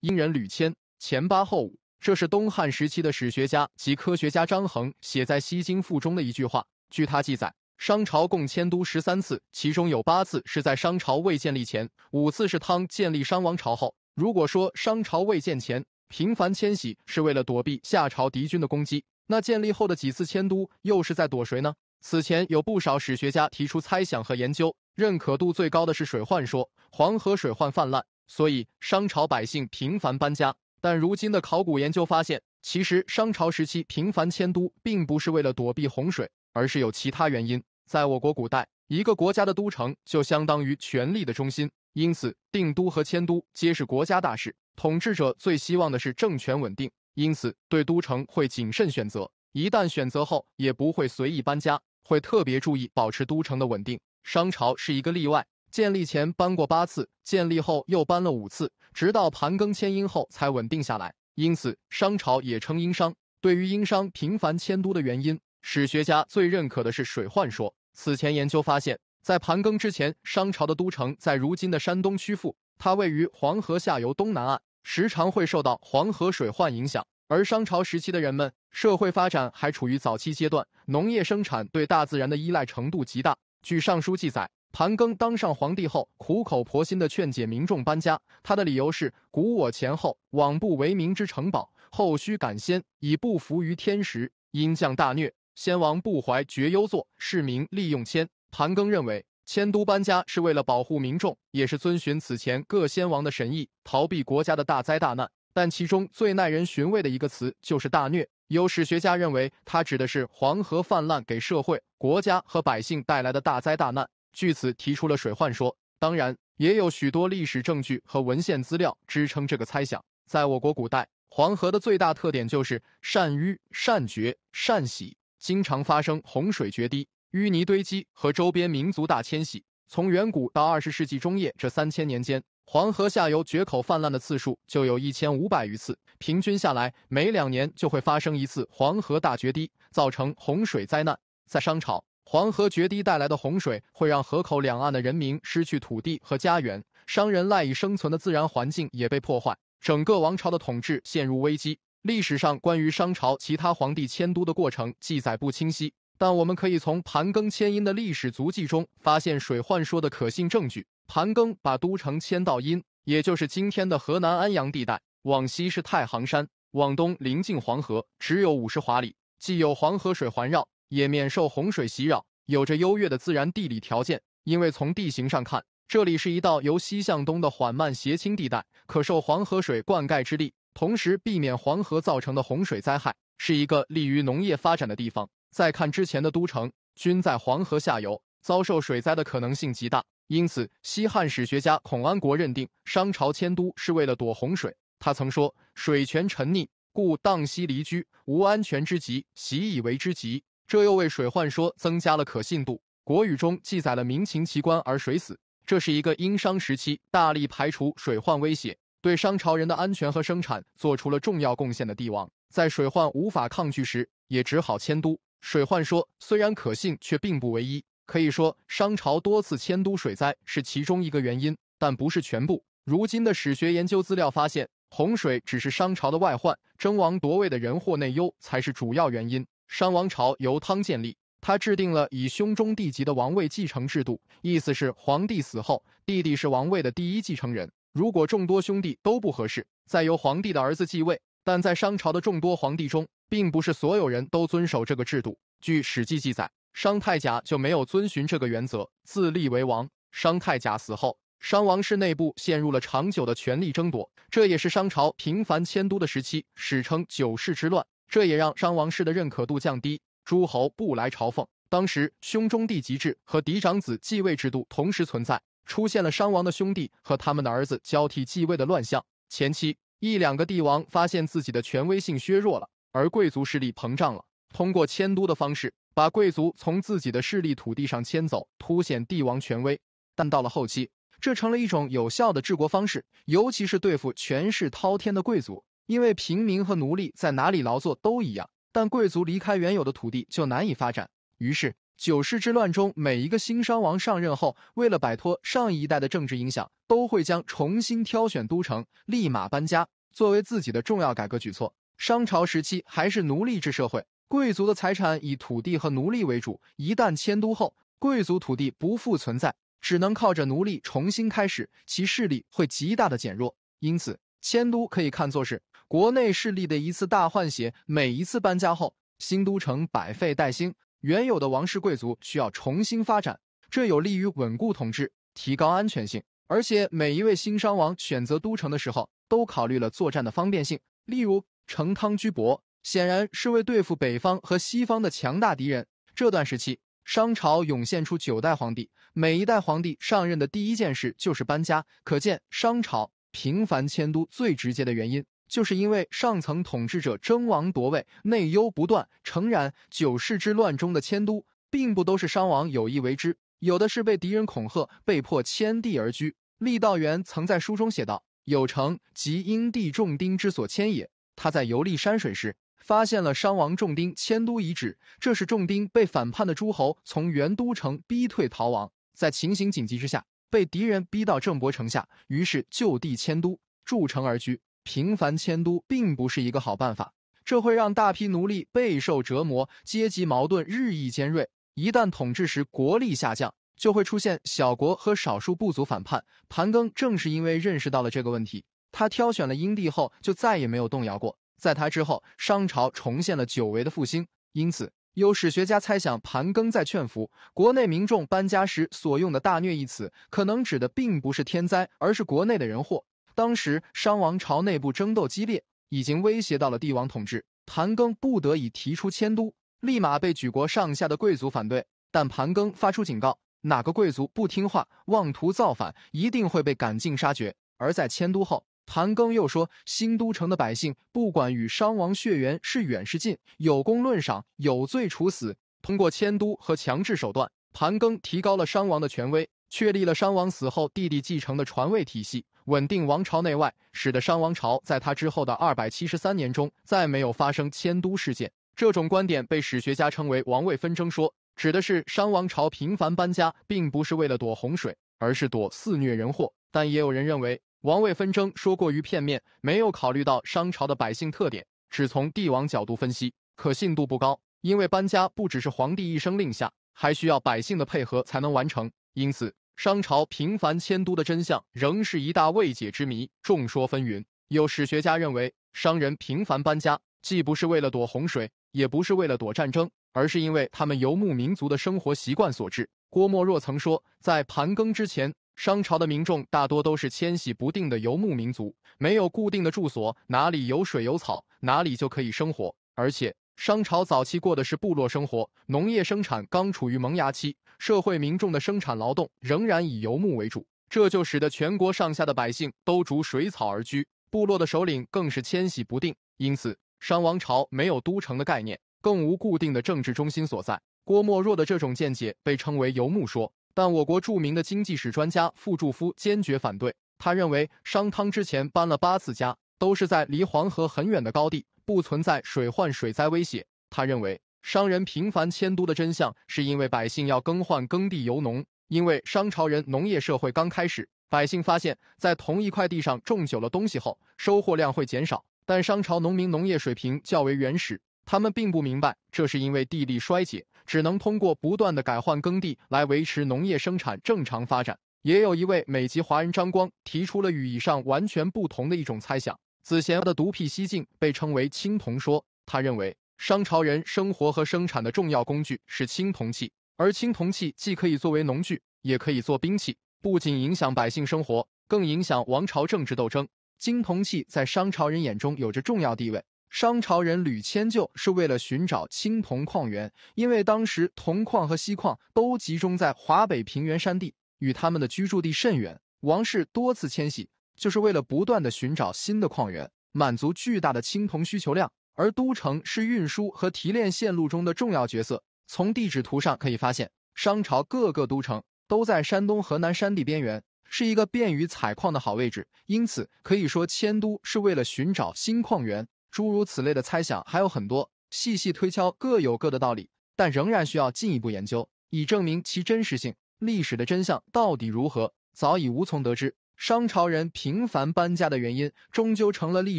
殷人屡迁，前八后五，这是东汉时期的史学家及科学家张衡写在《西京赋》中的一句话。据他记载，商朝共迁都十三次，其中有八次是在商朝未建立前，五次是汤建立商王朝后。如果说商朝未建前频繁迁徙是为了躲避夏朝敌军的攻击，那建立后的几次迁都又是在躲谁呢？此前有不少史学家提出猜想和研究，认可度最高的是水患说，黄河水患泛滥。所以，商朝百姓频繁搬家。但如今的考古研究发现，其实商朝时期频繁迁都，并不是为了躲避洪水，而是有其他原因。在我国古代，一个国家的都城就相当于权力的中心，因此定都和迁都皆是国家大事。统治者最希望的是政权稳定，因此对都城会谨慎选择。一旦选择后，也不会随意搬家，会特别注意保持都城的稳定。商朝是一个例外。建立前搬过八次，建立后又搬了五次，直到盘庚迁殷后才稳定下来。因此，商朝也称殷商。对于殷商频繁迁都的原因，史学家最认可的是水患说。此前研究发现，在盘庚之前，商朝的都城在如今的山东曲阜，它位于黄河下游东南岸，时常会受到黄河水患影响。而商朝时期的人们，社会发展还处于早期阶段，农业生产对大自然的依赖程度极大。据上书记载。盘庚当上皇帝后，苦口婆心地劝解民众搬家。他的理由是：古我前后往不为民之城堡，后需感先，以不服于天时，因将大虐。先王不怀绝忧作，是民利用迁。盘庚认为，迁都搬家是为了保护民众，也是遵循此前各先王的神意，逃避国家的大灾大难。但其中最耐人寻味的一个词就是“大虐”。有史学家认为，它指的是黄河泛滥给社会、国家和百姓带来的大灾大难。据此提出了水患说，当然也有许多历史证据和文献资料支撑这个猜想。在我国古代，黄河的最大特点就是善淤、善决、善洗，经常发生洪水决堤、淤泥堆积和周边民族大迁徙。从远古到二十世纪中叶这三千年间，黄河下游决口泛滥的次数就有一千五百余次，平均下来每两年就会发生一次黄河大决堤，造成洪水灾难。在商朝。黄河决堤带来的洪水会让河口两岸的人民失去土地和家园，商人赖以生存的自然环境也被破坏，整个王朝的统治陷入危机。历史上关于商朝其他皇帝迁都的过程记载不清晰，但我们可以从盘庚迁殷的历史足迹中发现水患说的可信证据。盘庚把都城迁到殷，也就是今天的河南安阳地带，往西是太行山，往东临近黄河，只有五十华里，既有黄河水环绕。也免受洪水袭扰，有着优越的自然地理条件。因为从地形上看，这里是一道由西向东的缓慢斜倾地带，可受黄河水灌溉之力，同时避免黄河造成的洪水灾害，是一个利于农业发展的地方。再看之前的都城，均在黄河下游，遭受水灾的可能性极大。因此，西汉史学家孔安国认定商朝迁都是为了躲洪水。他曾说：“水泉沉溺，故荡息离居，无安全之极，习以为之极。”这又为水患说增加了可信度。国语中记载了民情奇观而水死，这是一个殷商时期大力排除水患威胁，对商朝人的安全和生产做出了重要贡献的帝王。在水患无法抗拒时，也只好迁都。水患说虽然可信，却并不唯一。可以说，商朝多次迁都水灾是其中一个原因，但不是全部。如今的史学研究资料发现，洪水只是商朝的外患，争王夺位的人祸内忧才是主要原因。商王朝由汤建立，他制定了以兄终弟及的王位继承制度，意思是皇帝死后，弟弟是王位的第一继承人。如果众多兄弟都不合适，再由皇帝的儿子继位。但在商朝的众多皇帝中，并不是所有人都遵守这个制度。据《史记》记载，商太甲就没有遵循这个原则，自立为王。商太甲死后，商王室内部陷入了长久的权力争夺，这也是商朝频繁迁都的时期，史称九世之乱。这也让商王室的认可度降低，诸侯不来朝奉。当时兄中弟极制和嫡长子继位制度同时存在，出现了商王的兄弟和他们的儿子交替继位的乱象。前期一两个帝王发现自己的权威性削弱了，而贵族势力膨胀了，通过迁都的方式把贵族从自己的势力土地上迁走，凸显帝王权威。但到了后期，这成了一种有效的治国方式，尤其是对付权势滔天的贵族。因为平民和奴隶在哪里劳作都一样，但贵族离开原有的土地就难以发展。于是九世之乱中，每一个新商王上任后，为了摆脱上一代的政治影响，都会将重新挑选都城，立马搬家，作为自己的重要改革举措。商朝时期还是奴隶制社会，贵族的财产以土地和奴隶为主。一旦迁都后，贵族土地不复存在，只能靠着奴隶重新开始，其势力会极大的减弱。因此，迁都可以看作是。国内势力的一次大换血，每一次搬家后，新都城百废待兴，原有的王室贵族需要重新发展，这有利于稳固统治，提高安全性。而且每一位新商王选择都城的时候，都考虑了作战的方便性。例如，成汤居伯显然是为对付北方和西方的强大敌人。这段时期，商朝涌现出九代皇帝，每一代皇帝上任的第一件事就是搬家。可见，商朝频繁迁都最直接的原因。就是因为上层统治者争王夺位，内忧不断。诚然，九世之乱中的迁都，并不都是商王有意为之，有的是被敌人恐吓，被迫迁地而居。郦道元曾在书中写道：“有城，即因地重丁之所迁也。”他在游历山水时，发现了商王重丁迁都遗址。这是重丁被反叛的诸侯从原都城逼退逃亡，在情形紧急之下，被敌人逼到郑伯城下，于是就地迁都，筑城而居。频繁迁都并不是一个好办法，这会让大批奴隶备受折磨，阶级矛盾日益尖锐。一旦统治时国力下降，就会出现小国和少数部族反叛。盘庚正是因为认识到了这个问题，他挑选了殷帝后就再也没有动摇过。在他之后，商朝重现了久违的复兴。因此，有史学家猜想，盘庚在劝服国内民众搬家时所用的“大虐”一词，可能指的并不是天灾，而是国内的人祸。当时商王朝内部争斗激烈，已经威胁到了帝王统治。盘庚不得已提出迁都，立马被举国上下的贵族反对。但盘庚发出警告：哪个贵族不听话、妄图造反，一定会被赶尽杀绝。而在迁都后，盘庚又说：新都城的百姓，不管与商王血缘是远是近，有功论赏，有罪处死。通过迁都和强制手段，盘庚提高了商王的权威。确立了商王死后弟弟继承的传位体系，稳定王朝内外，使得商王朝在他之后的二百七十三年中再没有发生迁都事件。这种观点被史学家称为“王位纷争说”，指的是商王朝频繁搬家，并不是为了躲洪水，而是躲肆虐人祸。但也有人认为“王位纷争说”过于片面，没有考虑到商朝的百姓特点，只从帝王角度分析，可信度不高。因为搬家不只是皇帝一声令下，还需要百姓的配合才能完成。因此，商朝频繁迁都的真相仍是一大未解之谜，众说纷纭。有史学家认为，商人频繁搬家既不是为了躲洪水，也不是为了躲战争，而是因为他们游牧民族的生活习惯所致。郭沫若曾说，在盘庚之前，商朝的民众大多都是迁徙不定的游牧民族，没有固定的住所，哪里有水有草，哪里就可以生活。而且。商朝早期过的是部落生活，农业生产刚处于萌芽期，社会民众的生产劳动仍然以游牧为主，这就使得全国上下的百姓都逐水草而居，部落的首领更是迁徙不定，因此商王朝没有都城的概念，更无固定的政治中心所在。郭沫若的这种见解被称为游牧说，但我国著名的经济史专家傅祝夫坚决反对，他认为商汤之前搬了八次家。都是在离黄河很远的高地，不存在水患、水灾威胁。他认为，商人频繁迁都的真相是因为百姓要更换耕地游农，因为商朝人农业社会刚开始，百姓发现，在同一块地上种久了东西后，收获量会减少。但商朝农民农业水平较为原始，他们并不明白这是因为地力衰竭，只能通过不断的改换耕地来维持农业生产正常发展。也有一位美籍华人张光提出了与以上完全不同的一种猜想。子贤的独辟蹊径被称为青铜说。他认为，商朝人生活和生产的重要工具是青铜器，而青铜器既可以作为农具，也可以做兵器，不仅影响百姓生活，更影响王朝政治斗争。青铜器在商朝人眼中有着重要地位。商朝人屡迁就，是为了寻找青铜矿源，因为当时铜矿和锡矿都集中在华北平原山地，与他们的居住地甚远。王室多次迁徙。就是为了不断的寻找新的矿源，满足巨大的青铜需求量。而都城是运输和提炼线路中的重要角色。从地址图上可以发现，商朝各个都城都在山东、河南山地边缘，是一个便于采矿的好位置。因此，可以说迁都是为了寻找新矿源。诸如此类的猜想还有很多，细细推敲各有各的道理，但仍然需要进一步研究，以证明其真实性。历史的真相到底如何，早已无从得知。商朝人频繁搬家的原因，终究成了历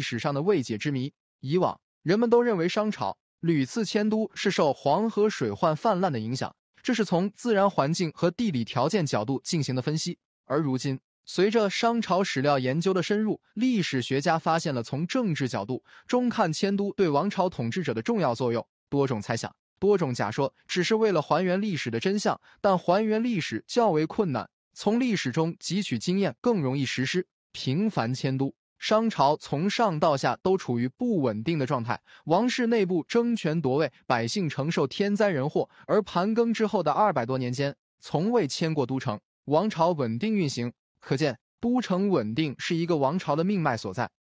史上的未解之谜。以往人们都认为商朝屡次迁都是受黄河水患泛滥的影响，这是从自然环境和地理条件角度进行的分析。而如今，随着商朝史料研究的深入，历史学家发现了从政治角度中看迁都对王朝统治者的重要作用。多种猜想、多种假说，只是为了还原历史的真相，但还原历史较为困难。从历史中汲取经验更容易实施频繁迁都。商朝从上到下都处于不稳定的状态，王室内部争权夺位，百姓承受天灾人祸，而盘庚之后的二百多年间从未迁过都城，王朝稳定运行。可见，都城稳定是一个王朝的命脉所在。